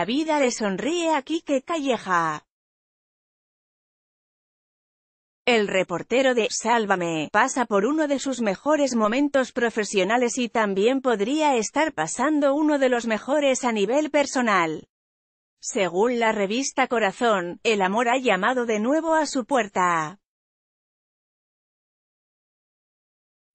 La vida le sonríe a Kike Calleja. El reportero de Sálvame pasa por uno de sus mejores momentos profesionales y también podría estar pasando uno de los mejores a nivel personal. Según la revista Corazón, el amor ha llamado de nuevo a su puerta.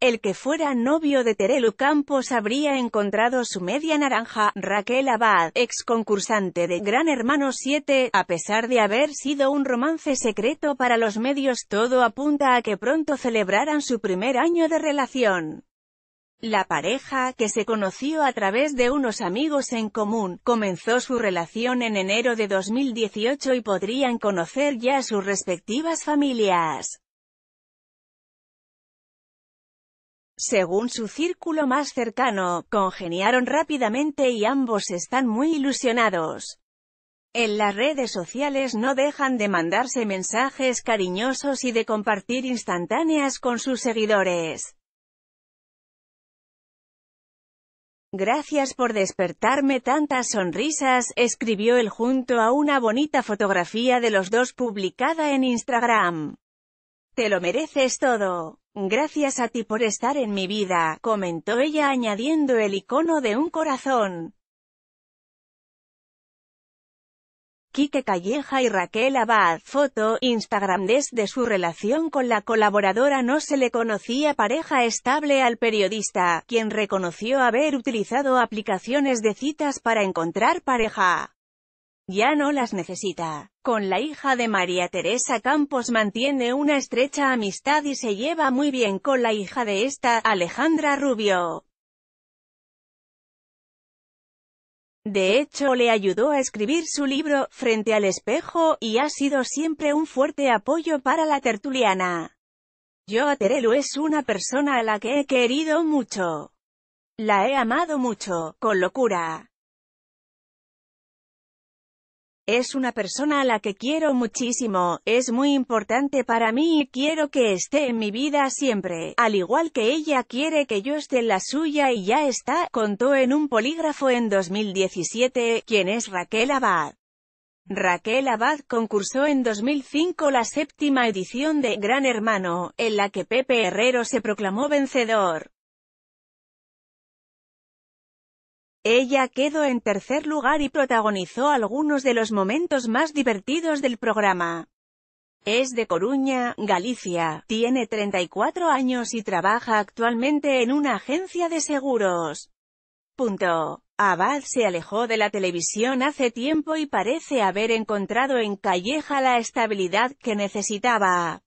El que fuera novio de Terelu Campos habría encontrado su media naranja, Raquel Abad, ex concursante de Gran Hermano 7, a pesar de haber sido un romance secreto para los medios todo apunta a que pronto celebraran su primer año de relación. La pareja, que se conoció a través de unos amigos en común, comenzó su relación en enero de 2018 y podrían conocer ya sus respectivas familias. Según su círculo más cercano, congeniaron rápidamente y ambos están muy ilusionados. En las redes sociales no dejan de mandarse mensajes cariñosos y de compartir instantáneas con sus seguidores. Gracias por despertarme tantas sonrisas, escribió él junto a una bonita fotografía de los dos publicada en Instagram. Te lo mereces todo. Gracias a ti por estar en mi vida, comentó ella añadiendo el icono de un corazón. Quique Calleja y Raquel Abad, foto, Instagram Desde su relación con la colaboradora no se le conocía pareja estable al periodista, quien reconoció haber utilizado aplicaciones de citas para encontrar pareja ya no las necesita. Con la hija de María Teresa Campos mantiene una estrecha amistad y se lleva muy bien con la hija de esta, Alejandra Rubio. De hecho le ayudó a escribir su libro, Frente al espejo, y ha sido siempre un fuerte apoyo para la tertuliana. Yo Terelu es una persona a la que he querido mucho. La he amado mucho, con locura. Es una persona a la que quiero muchísimo, es muy importante para mí y quiero que esté en mi vida siempre, al igual que ella quiere que yo esté en la suya y ya está, contó en un polígrafo en 2017, quien es Raquel Abad. Raquel Abad concursó en 2005 la séptima edición de Gran Hermano, en la que Pepe Herrero se proclamó vencedor. Ella quedó en tercer lugar y protagonizó algunos de los momentos más divertidos del programa. Es de Coruña, Galicia, tiene 34 años y trabaja actualmente en una agencia de seguros. Punto. Abad se alejó de la televisión hace tiempo y parece haber encontrado en Calleja la estabilidad que necesitaba.